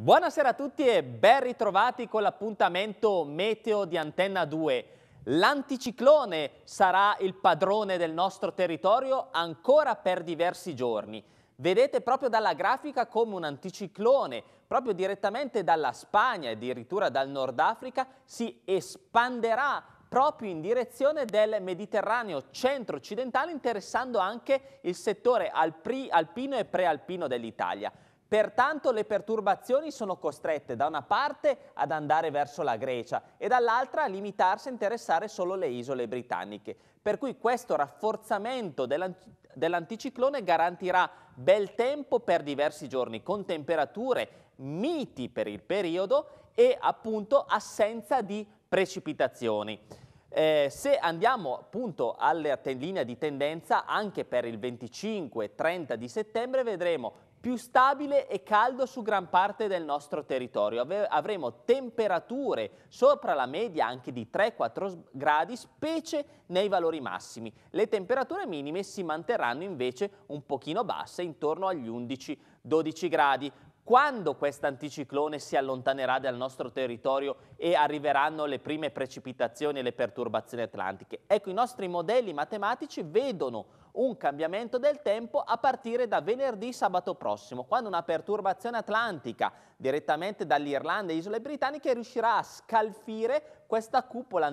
Buonasera a tutti e ben ritrovati con l'appuntamento meteo di Antenna 2. L'anticiclone sarà il padrone del nostro territorio ancora per diversi giorni. Vedete proprio dalla grafica come un anticiclone, proprio direttamente dalla Spagna e addirittura dal Nord Africa, si espanderà proprio in direzione del Mediterraneo centro-occidentale, interessando anche il settore alpino e prealpino dell'Italia. Pertanto le perturbazioni sono costrette da una parte ad andare verso la Grecia e dall'altra a limitarsi a interessare solo le isole britanniche. Per cui questo rafforzamento dell'anticiclone garantirà bel tempo per diversi giorni, con temperature miti per il periodo e appunto assenza di precipitazioni. Eh, se andiamo appunto alla linea di tendenza, anche per il 25-30 di settembre vedremo più stabile e caldo su gran parte del nostro territorio. Avremo temperature sopra la media anche di 3-4 gradi, specie nei valori massimi. Le temperature minime si manterranno invece un pochino basse, intorno agli 11-12 gradi. Quando questo anticiclone si allontanerà dal nostro territorio e arriveranno le prime precipitazioni e le perturbazioni atlantiche. Ecco, i nostri modelli matematici vedono un cambiamento del tempo a partire da venerdì sabato prossimo, quando una perturbazione atlantica direttamente dall'Irlanda e isole britanniche riuscirà a scalfire questa cupola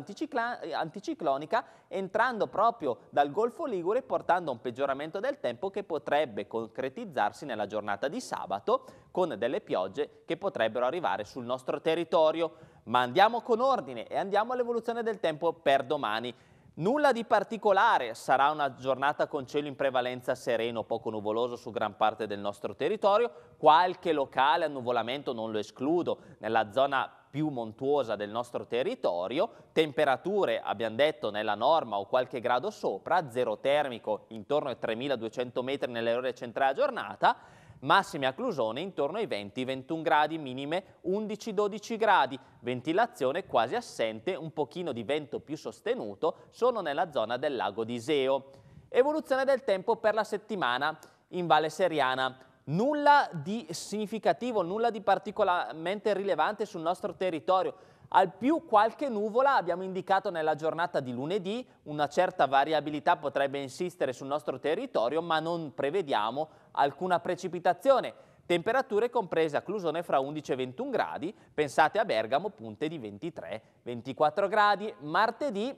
anticiclonica entrando proprio dal Golfo Ligure portando a un peggioramento del tempo che potrebbe concretizzarsi nella giornata di sabato con delle piogge che potrebbero arrivare sul nostro territorio ma andiamo con ordine e andiamo all'evoluzione del tempo per domani. Nulla di particolare, sarà una giornata con cielo in prevalenza sereno, poco nuvoloso su gran parte del nostro territorio, qualche locale annuvolamento non lo escludo, nella zona più montuosa del nostro territorio, temperature, abbiamo detto, nella norma o qualche grado sopra, zero termico intorno ai 3200 metri nelle ore centrali a giornata, massime a Clusone intorno ai 20-21 gradi, minime 11-12 gradi, ventilazione quasi assente, un pochino di vento più sostenuto solo nella zona del lago di Iseo. Evoluzione del tempo per la settimana in Valle Seriana. Nulla di significativo, nulla di particolarmente rilevante sul nostro territorio. Al più qualche nuvola abbiamo indicato nella giornata di lunedì, una certa variabilità potrebbe insistere sul nostro territorio, ma non prevediamo alcuna precipitazione. Temperature comprese a Clusone fra 11 e 21 gradi, pensate a Bergamo punte di 23-24 gradi. Martedì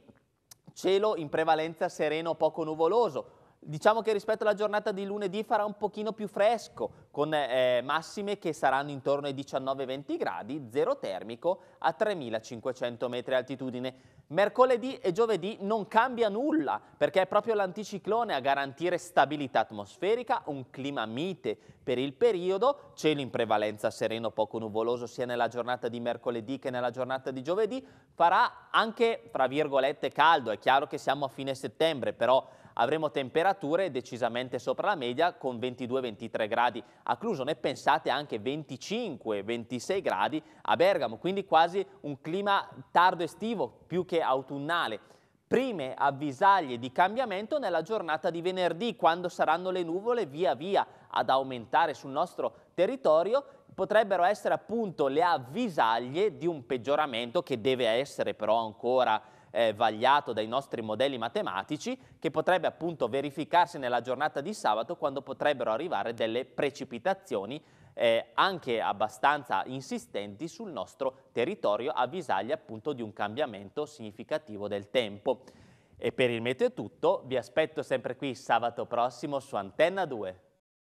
cielo in prevalenza sereno poco nuvoloso, Diciamo che rispetto alla giornata di lunedì farà un pochino più fresco, con eh, massime che saranno intorno ai 19-20 gradi, zero termico a 3500 metri altitudine. Mercoledì e giovedì non cambia nulla, perché è proprio l'anticiclone a garantire stabilità atmosferica, un clima mite per il periodo, cielo in prevalenza sereno poco nuvoloso sia nella giornata di mercoledì che nella giornata di giovedì, farà anche, fra virgolette, caldo. È chiaro che siamo a fine settembre, però Avremo temperature decisamente sopra la media con 22-23 gradi a Clusone, pensate anche 25-26 gradi a Bergamo, quindi quasi un clima tardo estivo più che autunnale prime avvisaglie di cambiamento nella giornata di venerdì, quando saranno le nuvole via via ad aumentare sul nostro territorio, potrebbero essere appunto le avvisaglie di un peggioramento che deve essere però ancora eh, vagliato dai nostri modelli matematici, che potrebbe appunto verificarsi nella giornata di sabato quando potrebbero arrivare delle precipitazioni eh, anche abbastanza insistenti sul nostro territorio, avvisagli appunto di un cambiamento significativo del tempo. E per il meteo è tutto, vi aspetto sempre qui sabato prossimo su Antenna 2.